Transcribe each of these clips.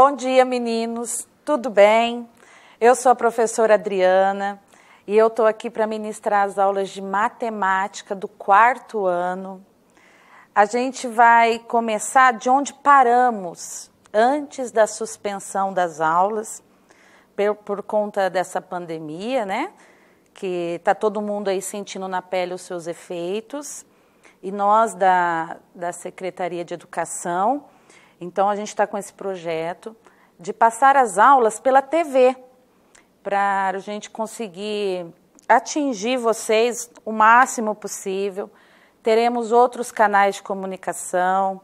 Bom dia, meninos. Tudo bem? Eu sou a professora Adriana e eu estou aqui para ministrar as aulas de matemática do quarto ano. A gente vai começar de onde paramos antes da suspensão das aulas por, por conta dessa pandemia, né? Que está todo mundo aí sentindo na pele os seus efeitos. E nós da, da Secretaria de Educação então a gente está com esse projeto de passar as aulas pela TV, para a gente conseguir atingir vocês o máximo possível. Teremos outros canais de comunicação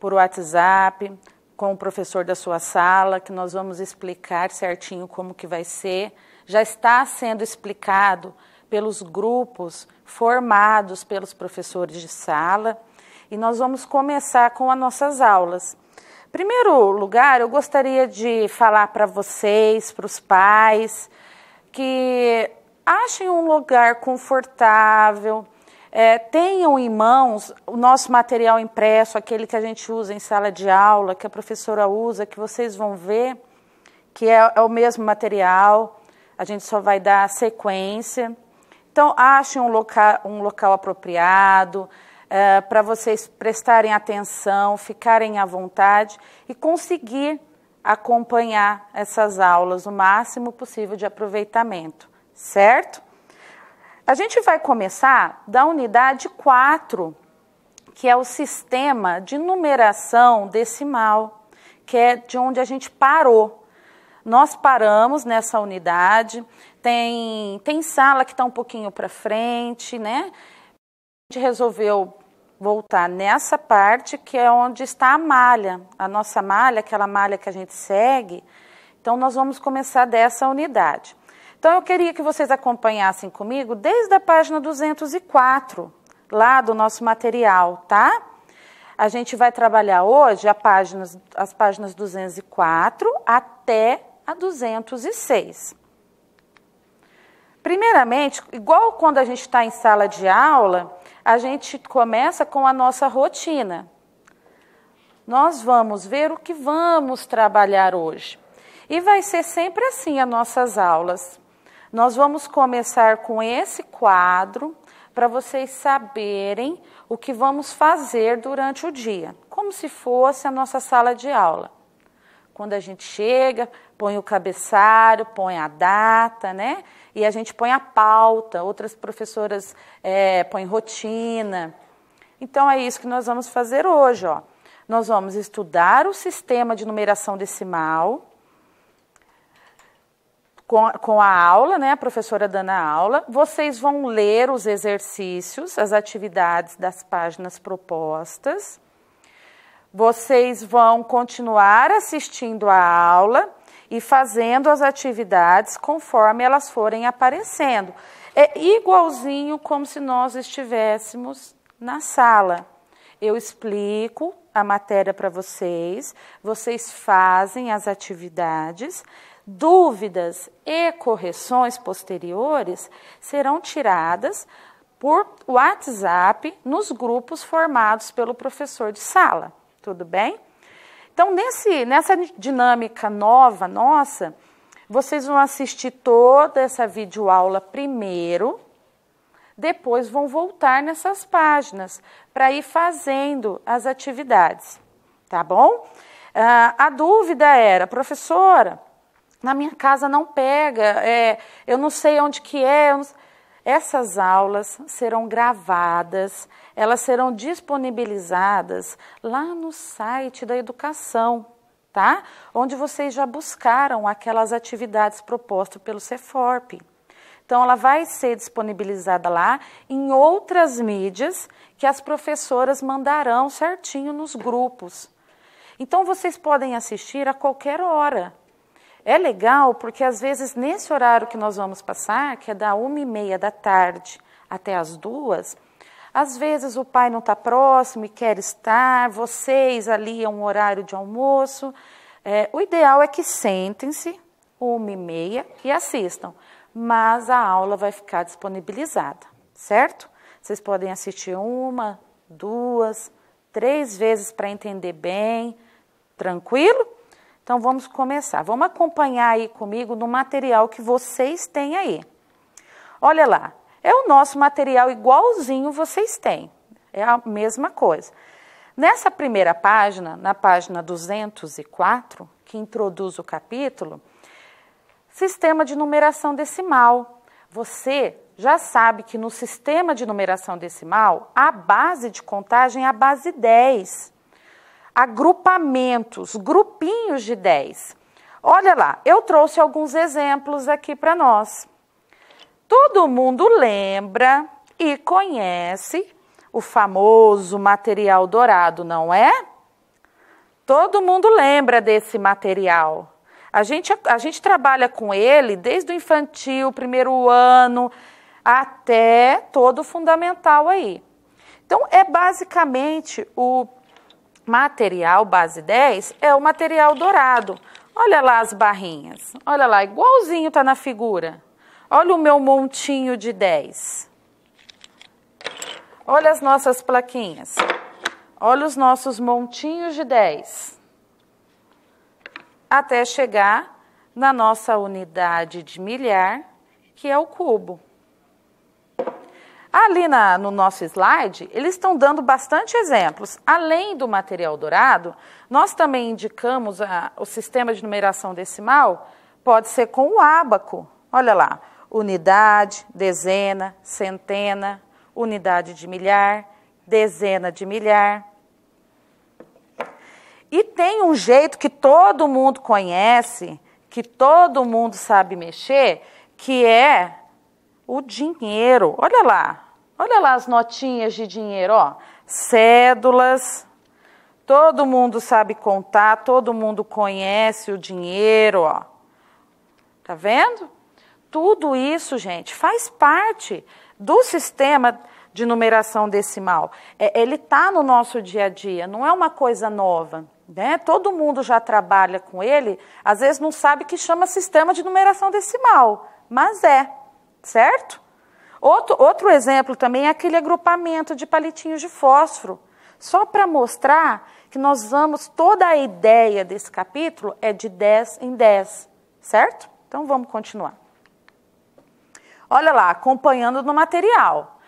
por WhatsApp, com o professor da sua sala, que nós vamos explicar certinho como que vai ser. Já está sendo explicado pelos grupos formados pelos professores de sala e nós vamos começar com as nossas aulas primeiro lugar, eu gostaria de falar para vocês, para os pais, que achem um lugar confortável, é, tenham em mãos o nosso material impresso, aquele que a gente usa em sala de aula, que a professora usa, que vocês vão ver, que é, é o mesmo material, a gente só vai dar sequência. Então, achem um, loca um local apropriado, eh, para vocês prestarem atenção, ficarem à vontade e conseguir acompanhar essas aulas o máximo possível de aproveitamento, certo? A gente vai começar da unidade 4, que é o sistema de numeração decimal, que é de onde a gente parou. Nós paramos nessa unidade, tem, tem sala que está um pouquinho para frente, né? A gente resolveu voltar nessa parte que é onde está a malha, a nossa malha, aquela malha que a gente segue. Então, nós vamos começar dessa unidade. Então, eu queria que vocês acompanhassem comigo desde a página 204, lá do nosso material, tá? A gente vai trabalhar hoje a páginas, as páginas 204 até a 206. Primeiramente, igual quando a gente está em sala de aula, a gente começa com a nossa rotina. Nós vamos ver o que vamos trabalhar hoje. E vai ser sempre assim as nossas aulas. Nós vamos começar com esse quadro para vocês saberem o que vamos fazer durante o dia, como se fosse a nossa sala de aula quando a gente chega, põe o cabeçalho, põe a data, né? E a gente põe a pauta, outras professoras é, põem rotina. Então é isso que nós vamos fazer hoje, ó. Nós vamos estudar o sistema de numeração decimal com, com a aula, né? A professora dando a aula. Vocês vão ler os exercícios, as atividades das páginas propostas vocês vão continuar assistindo a aula e fazendo as atividades conforme elas forem aparecendo. É igualzinho como se nós estivéssemos na sala. Eu explico a matéria para vocês, vocês fazem as atividades, dúvidas e correções posteriores serão tiradas por WhatsApp nos grupos formados pelo professor de sala. Tudo bem? Então, nesse, nessa dinâmica nova nossa, vocês vão assistir toda essa videoaula primeiro, depois vão voltar nessas páginas para ir fazendo as atividades, tá bom? Ah, a dúvida era, professora, na minha casa não pega, é, eu não sei onde que é. Essas aulas serão gravadas elas serão disponibilizadas lá no site da educação, tá? Onde vocês já buscaram aquelas atividades propostas pelo CEFORP. Então, ela vai ser disponibilizada lá em outras mídias que as professoras mandarão certinho nos grupos. Então, vocês podem assistir a qualquer hora. É legal porque, às vezes, nesse horário que nós vamos passar, que é da uma e meia da tarde até as duas, às vezes o pai não está próximo e quer estar, vocês ali é um horário de almoço. É, o ideal é que sentem-se, uma e meia, e assistam, mas a aula vai ficar disponibilizada, certo? Vocês podem assistir uma, duas, três vezes para entender bem, tranquilo? Então vamos começar. Vamos acompanhar aí comigo no material que vocês têm aí. Olha lá, é o nosso material igualzinho vocês têm. É a mesma coisa. Nessa primeira página, na página 204, que introduz o capítulo, sistema de numeração decimal. Você já sabe que no sistema de numeração decimal, a base de contagem é a base 10. Agrupamentos, grupinhos de 10. Olha lá, eu trouxe alguns exemplos aqui para nós. Todo mundo lembra e conhece o famoso material dourado, não é? Todo mundo lembra desse material. A gente, a gente trabalha com ele desde o infantil, primeiro ano, até todo o fundamental aí. Então, é basicamente o material base 10, é o material dourado. Olha lá as barrinhas, olha lá, igualzinho tá na figura. Olha o meu montinho de 10. Olha as nossas plaquinhas. Olha os nossos montinhos de 10. Até chegar na nossa unidade de milhar, que é o cubo. Ali na, no nosso slide, eles estão dando bastante exemplos. Além do material dourado, nós também indicamos a, ah, o sistema de numeração decimal, pode ser com o ábaco. Olha lá, unidade, dezena, centena, unidade de milhar, dezena de milhar. E tem um jeito que todo mundo conhece, que todo mundo sabe mexer, que é o dinheiro. Olha lá, olha lá as notinhas de dinheiro, ó, cédulas. Todo mundo sabe contar, todo mundo conhece o dinheiro, ó. Tá vendo? tudo isso, gente, faz parte do sistema de numeração decimal. É, ele está no nosso dia a dia, não é uma coisa nova. Né? Todo mundo já trabalha com ele, às vezes não sabe que chama sistema de numeração decimal, mas é, certo? Outro, outro exemplo também é aquele agrupamento de palitinhos de fósforo. Só para mostrar que nós vamos, toda a ideia desse capítulo é de 10 em 10, certo? Então vamos continuar. Olha lá, acompanhando no material.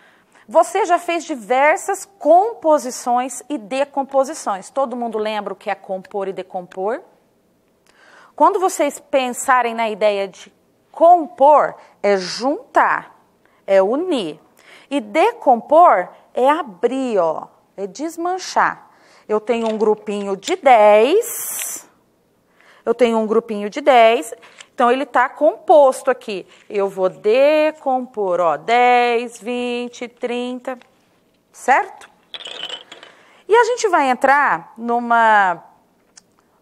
Você já fez diversas composições e decomposições. Todo mundo lembra o que é compor e decompor? Quando vocês pensarem na ideia de compor, é juntar, é unir. E decompor é abrir, ó, é desmanchar. Eu tenho um grupinho de 10, eu tenho um grupinho de 10 então, ele está composto aqui. Eu vou decompor, ó, 10, 20, 30, certo? E a gente vai entrar numa,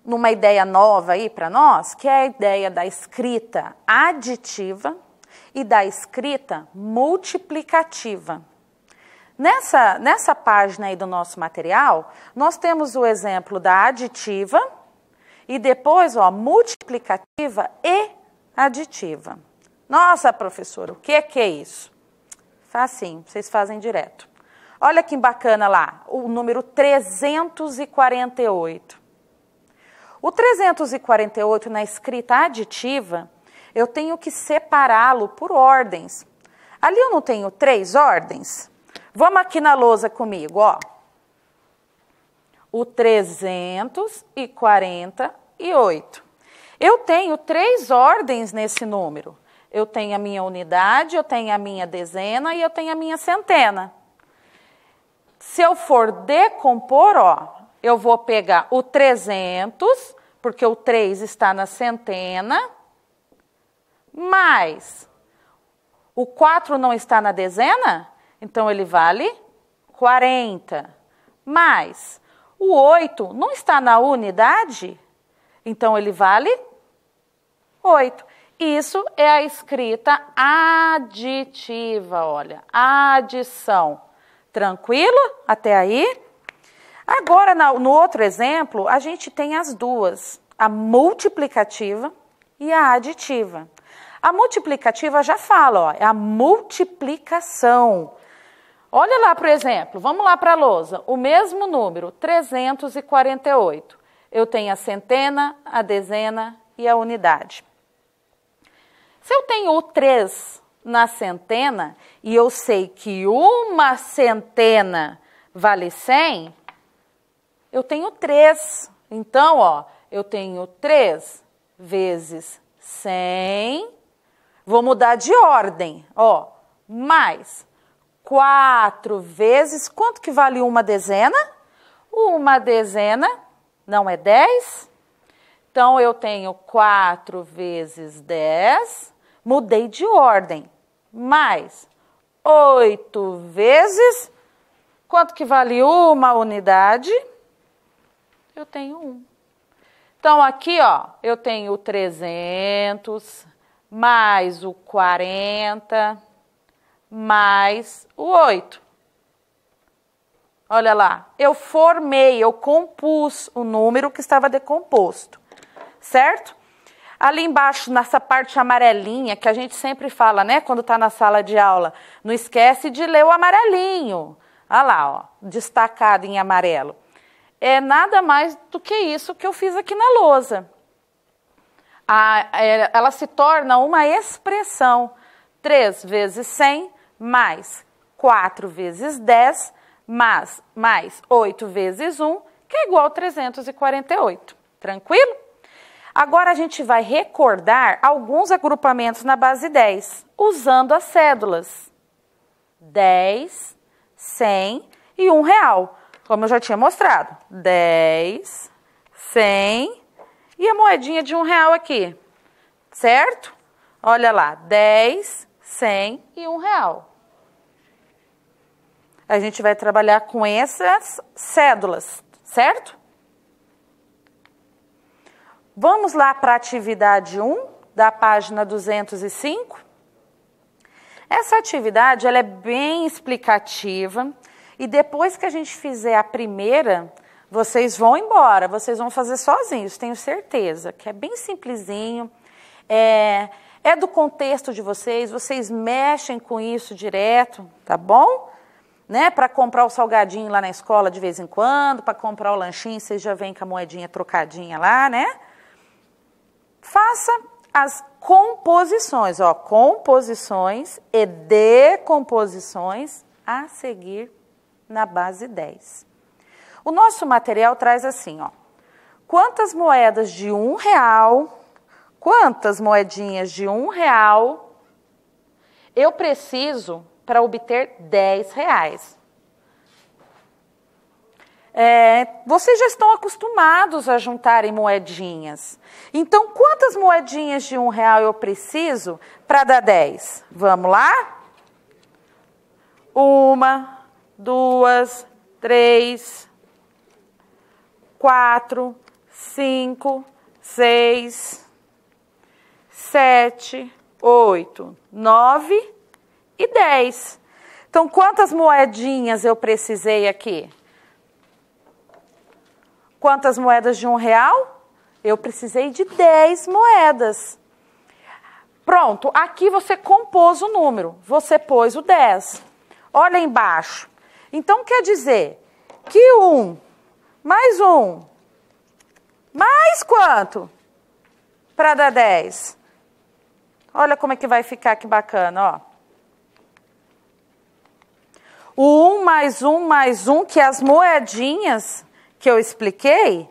numa ideia nova aí para nós, que é a ideia da escrita aditiva e da escrita multiplicativa. Nessa, nessa página aí do nosso material, nós temos o exemplo da aditiva, e depois, ó, multiplicativa e aditiva. Nossa, professora, o que é que é isso? Facinho, vocês fazem direto. Olha que bacana lá, o número 348. O 348 na escrita aditiva, eu tenho que separá-lo por ordens. Ali eu não tenho três ordens? Vamos aqui na lousa comigo, ó. O 348 e 8. Eu tenho três ordens nesse número. Eu tenho a minha unidade, eu tenho a minha dezena e eu tenho a minha centena. Se eu for decompor, ó, eu vou pegar o 300, porque o 3 está na centena, mais o 4 não está na dezena, então ele vale 40. Mais o 8 não está na unidade, então ele vale 8. Isso é a escrita aditiva, olha, adição. Tranquilo até aí? Agora, no outro exemplo, a gente tem as duas, a multiplicativa e a aditiva. A multiplicativa já fala, ó, é a multiplicação. Olha lá para o exemplo, vamos lá para a lousa. O mesmo número, 348 eu tenho a centena, a dezena e a unidade. Se eu tenho o 3 na centena e eu sei que uma centena vale 100, eu tenho 3. Então, ó, eu tenho 3 vezes 100. Vou mudar de ordem, ó, mais 4 vezes, quanto que vale uma dezena? Uma dezena não é 10? Então, eu tenho 4 vezes 10, mudei de ordem, mais 8 vezes, quanto que vale uma unidade? Eu tenho 1. Então, aqui, ó, eu tenho 300, mais o 40, mais o 8. Olha lá, eu formei, eu compus o número que estava decomposto, certo? Ali embaixo, nessa parte amarelinha, que a gente sempre fala, né, quando está na sala de aula, não esquece de ler o amarelinho. Olha lá, ó, destacado em amarelo. É nada mais do que isso que eu fiz aqui na lousa. A, é, ela se torna uma expressão. 3 vezes 100 mais 4 vezes 10 mas mais 8 vezes 1, que é igual a 348. Tranquilo? Agora a gente vai recordar alguns agrupamentos na base 10, usando as cédulas. 10, 100 e 1 real, como eu já tinha mostrado. 10, 100 e a moedinha de 1 real aqui, certo? Olha lá, 10, 100 e 1 real a gente vai trabalhar com essas cédulas, certo? Vamos lá para a atividade 1 da página 205. Essa atividade ela é bem explicativa e depois que a gente fizer a primeira, vocês vão embora, vocês vão fazer sozinhos, tenho certeza, que é bem simplesinho. É, é do contexto de vocês, vocês mexem com isso direto, tá bom? né, para comprar o salgadinho lá na escola de vez em quando, para comprar o lanchinho, vocês já vêm com a moedinha trocadinha lá, né? Faça as composições, ó, composições e decomposições a seguir na base 10. O nosso material traz assim, ó, quantas moedas de um real, quantas moedinhas de um real eu preciso para obter 10 reais. É, vocês já estão acostumados a juntarem moedinhas. Então, quantas moedinhas de um real eu preciso para dar 10? Vamos lá? Uma, duas, três, quatro, cinco, seis, sete, oito, nove, e 10. Então, quantas moedinhas eu precisei aqui? Quantas moedas de um real? Eu precisei de 10 moedas. Pronto, aqui você compôs o número, você pôs o 10. Olha embaixo. Então, quer dizer que 1 um, mais 1 um, mais quanto para dar 10? Olha como é que vai ficar, que bacana, ó. O 1 mais 1 mais 1, que é as moedinhas que eu expliquei,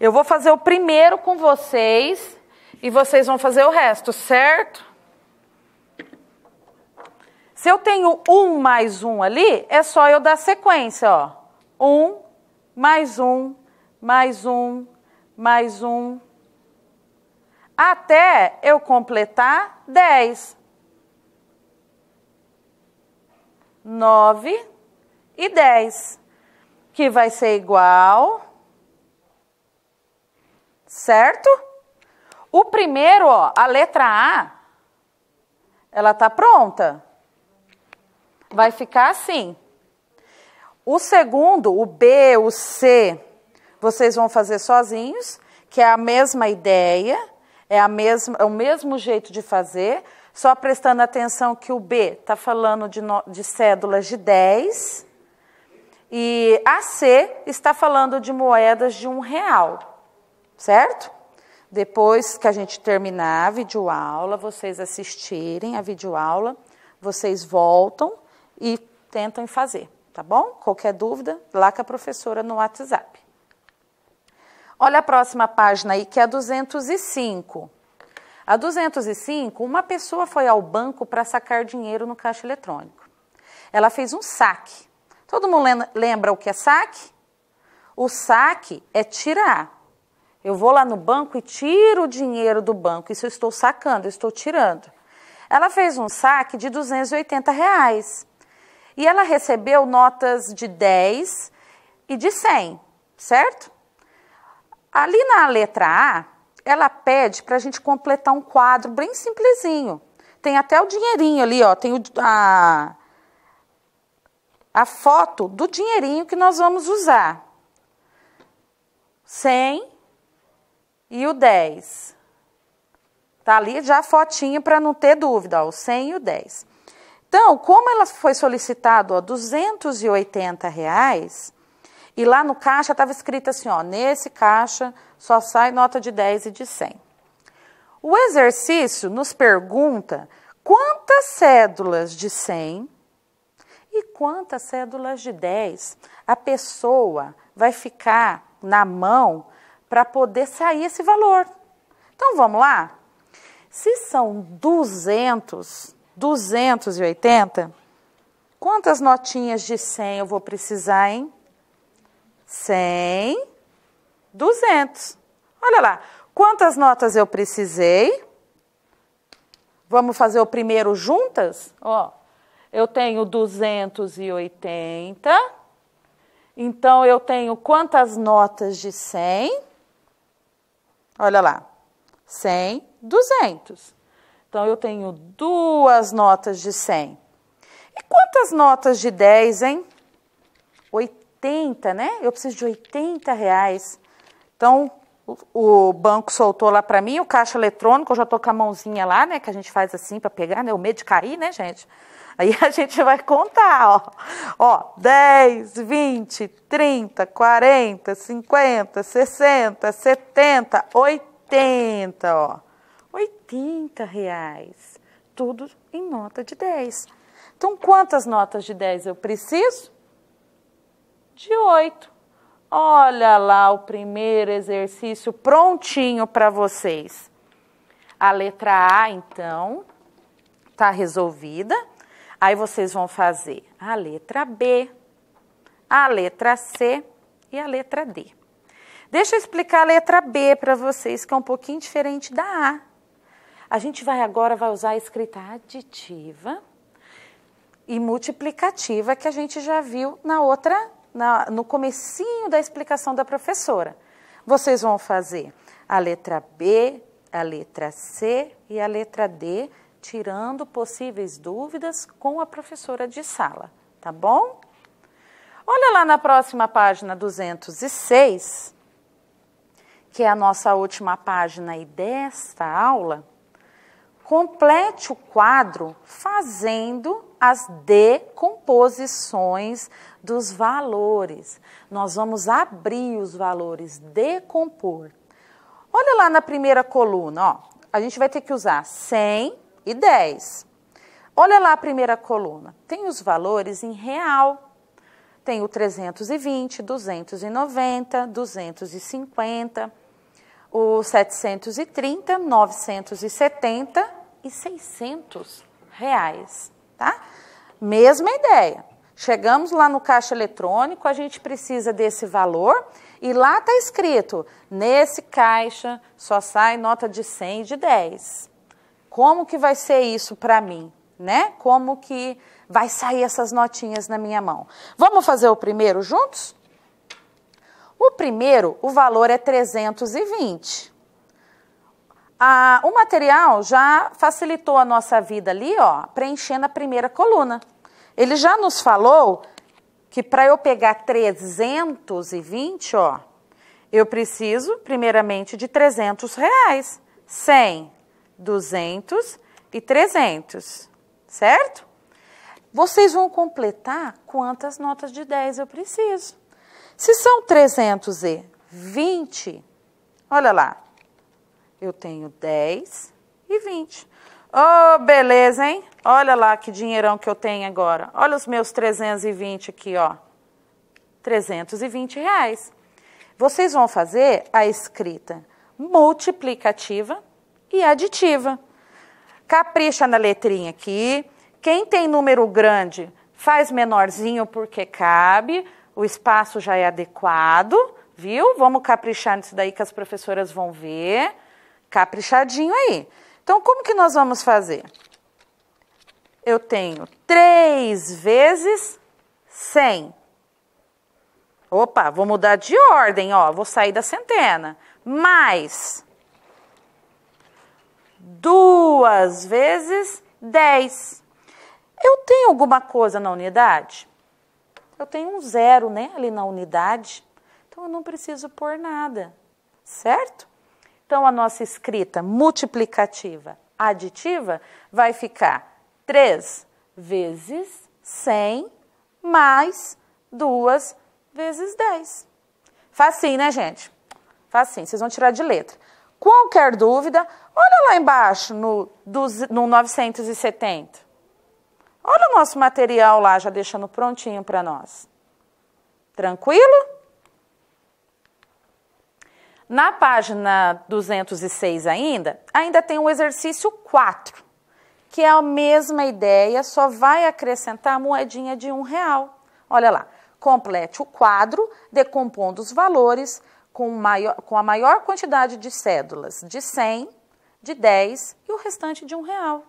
eu vou fazer o primeiro com vocês e vocês vão fazer o resto, certo? Se eu tenho 1 mais 1 ali, é só eu dar sequência, ó. 1, mais 1, mais 1, mais 1, até eu completar 10. 9 e 10, que vai ser igual, certo? O primeiro, ó, a letra A, ela tá pronta. Vai ficar assim. O segundo, o B, o C, vocês vão fazer sozinhos, que é a mesma ideia, é, a mesma, é o mesmo jeito de fazer, só prestando atenção que o B está falando de, no, de cédulas de 10 e a C está falando de moedas de um real, certo? Depois que a gente terminar a videoaula, vocês assistirem a videoaula, vocês voltam e tentam fazer, tá bom? Qualquer dúvida, lá com a professora no WhatsApp. Olha a próxima página aí, que é a 205. A 205, uma pessoa foi ao banco para sacar dinheiro no caixa eletrônico. Ela fez um saque. Todo mundo lembra o que é saque? O saque é tirar. Eu vou lá no banco e tiro o dinheiro do banco. Isso eu estou sacando, eu estou tirando. Ela fez um saque de 280 reais. E ela recebeu notas de 10 e de 100, certo? Ali na letra A, ela pede para a gente completar um quadro bem simplesinho. Tem até o dinheirinho ali, ó, tem o, a, a foto do dinheirinho que nós vamos usar. 100 e o 10. Tá ali já a fotinho para não ter dúvida, ó, o 100 e o 10. Então, como ela foi solicitado, ó, 280 reais, e lá no caixa estava escrito assim, ó, nesse caixa só sai nota de 10 e de 100. O exercício nos pergunta quantas cédulas de 100 e quantas cédulas de 10 a pessoa vai ficar na mão para poder sair esse valor. Então vamos lá? Se são 200, 280, quantas notinhas de 100 eu vou precisar, hein? 100, 200. Olha lá, quantas notas eu precisei? Vamos fazer o primeiro juntas? Ó, eu tenho 280. Então eu tenho quantas notas de 100? Olha lá. 100, 200. Então eu tenho duas notas de 100. E quantas notas de 10, hein? 80, né? Eu preciso de 80 reais. Então, o, o banco soltou lá para mim o caixa eletrônico, eu já tô com a mãozinha lá, né? Que a gente faz assim para pegar, né? O medo de cair, né, gente? Aí a gente vai contar, ó. Ó, 10, 20, 30, 40, 50, 60, 70, 80, ó. 80 reais. Tudo em nota de 10. Então, quantas notas de 10 eu preciso? de 8. Olha lá o primeiro exercício prontinho para vocês. A letra A, então, está resolvida. Aí vocês vão fazer a letra B, a letra C e a letra D. Deixa eu explicar a letra B para vocês, que é um pouquinho diferente da A. A gente vai agora vai usar a escrita aditiva e multiplicativa que a gente já viu na outra na, no comecinho da explicação da professora. Vocês vão fazer a letra B, a letra C e a letra D, tirando possíveis dúvidas com a professora de sala, tá bom? Olha lá na próxima página 206, que é a nossa última página e desta aula, complete o quadro fazendo as decomposições dos valores. Nós vamos abrir os valores, decompor. Olha lá na primeira coluna, ó. A gente vai ter que usar 100 e 10. Olha lá a primeira coluna. Tem os valores em real. Tem o 320, 290, 250, o 730, 970 e 600 reais tá? Mesma ideia. Chegamos lá no caixa eletrônico, a gente precisa desse valor e lá está escrito: nesse caixa só sai nota de 100 e de 10. Como que vai ser isso para mim, né? Como que vai sair essas notinhas na minha mão? Vamos fazer o primeiro juntos? O primeiro, o valor é 320. Ah, o material já facilitou a nossa vida ali, ó, preenchendo a primeira coluna. Ele já nos falou que para eu pegar 320, ó, eu preciso, primeiramente, de 300 reais. 100, 200 e 300, certo? Vocês vão completar quantas notas de 10 eu preciso. Se são 320, olha lá, eu tenho 10 e 20. Oh, beleza, hein? Olha lá que dinheirão que eu tenho agora. Olha os meus 320 aqui, ó. 320 reais. Vocês vão fazer a escrita multiplicativa e aditiva. Capricha na letrinha aqui. Quem tem número grande faz menorzinho porque cabe, o espaço já é adequado, viu? Vamos caprichar nisso daí que as professoras vão ver caprichadinho aí. Então, como que nós vamos fazer? Eu tenho 3 vezes 100. Opa, vou mudar de ordem, ó, vou sair da centena. Mais 2 vezes 10. Eu tenho alguma coisa na unidade? Eu tenho um zero, né, ali na unidade. Então, eu não preciso pôr nada, certo? Então, a nossa escrita multiplicativa aditiva vai ficar 3 vezes 100 mais 2 vezes 10. Facinho, né, gente? Facinho, vocês vão tirar de letra. Qualquer dúvida, olha lá embaixo no, no 970. Olha o nosso material lá, já deixando prontinho para nós. Tranquilo? Na página 206 ainda, ainda tem o exercício 4, que é a mesma ideia, só vai acrescentar a moedinha de um real. Olha lá, complete o quadro decompondo os valores com, maior, com a maior quantidade de cédulas de 100, de 10 e o restante de um real.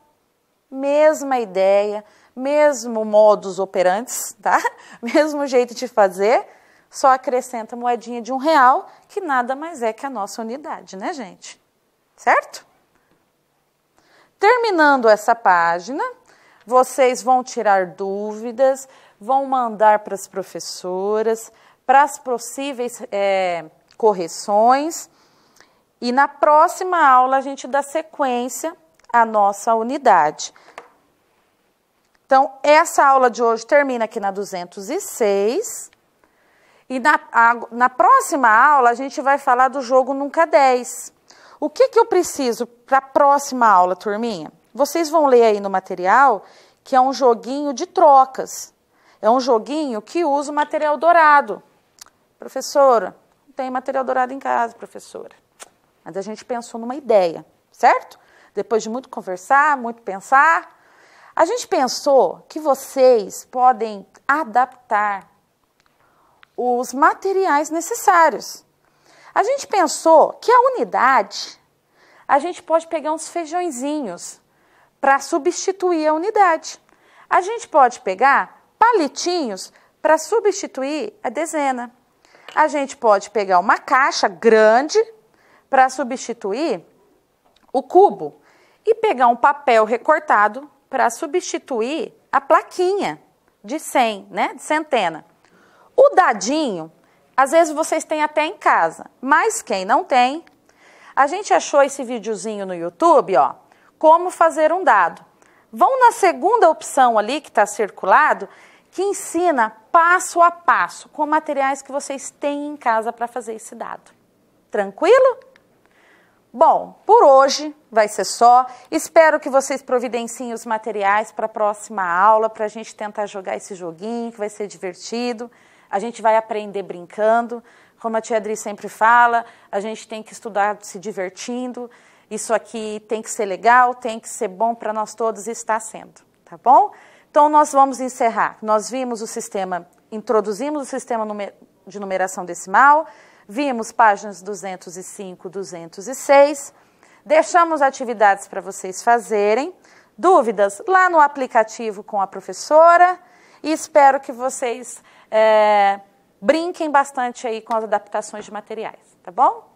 Mesma ideia, mesmo modus operantes, tá? Mesmo jeito de fazer, só acrescenta moedinha de um real, que nada mais é que a nossa unidade, né, gente? Certo? Terminando essa página, vocês vão tirar dúvidas, vão mandar para as professoras, para as possíveis é, correções. E na próxima aula a gente dá sequência à nossa unidade. Então, essa aula de hoje termina aqui na 206. E na, a, na próxima aula a gente vai falar do jogo Nunca 10. O que, que eu preciso para a próxima aula, turminha? Vocês vão ler aí no material que é um joguinho de trocas. É um joguinho que usa o material dourado. Professora, não tem material dourado em casa, professora. Mas a gente pensou numa ideia, certo? Depois de muito conversar, muito pensar, a gente pensou que vocês podem adaptar os materiais necessários. A gente pensou que a unidade, a gente pode pegar uns feijõezinhos para substituir a unidade. A gente pode pegar palitinhos para substituir a dezena. A gente pode pegar uma caixa grande para substituir o cubo e pegar um papel recortado para substituir a plaquinha de 100, né, de centena. O dadinho, às vezes vocês têm até em casa, mas quem não tem, a gente achou esse videozinho no YouTube, ó, como fazer um dado. Vão na segunda opção ali que está circulado, que ensina passo a passo com materiais que vocês têm em casa para fazer esse dado. Tranquilo? Bom, por hoje vai ser só. Espero que vocês providenciem os materiais para a próxima aula, para a gente tentar jogar esse joguinho que vai ser divertido a gente vai aprender brincando. Como a tia Adri sempre fala, a gente tem que estudar se divertindo. Isso aqui tem que ser legal, tem que ser bom para nós todos e está sendo, tá bom? Então, nós vamos encerrar. Nós vimos o sistema, introduzimos o sistema de numeração decimal, vimos páginas 205, 206, deixamos atividades para vocês fazerem, dúvidas lá no aplicativo com a professora e espero que vocês é, brinquem bastante aí com as adaptações de materiais, tá bom?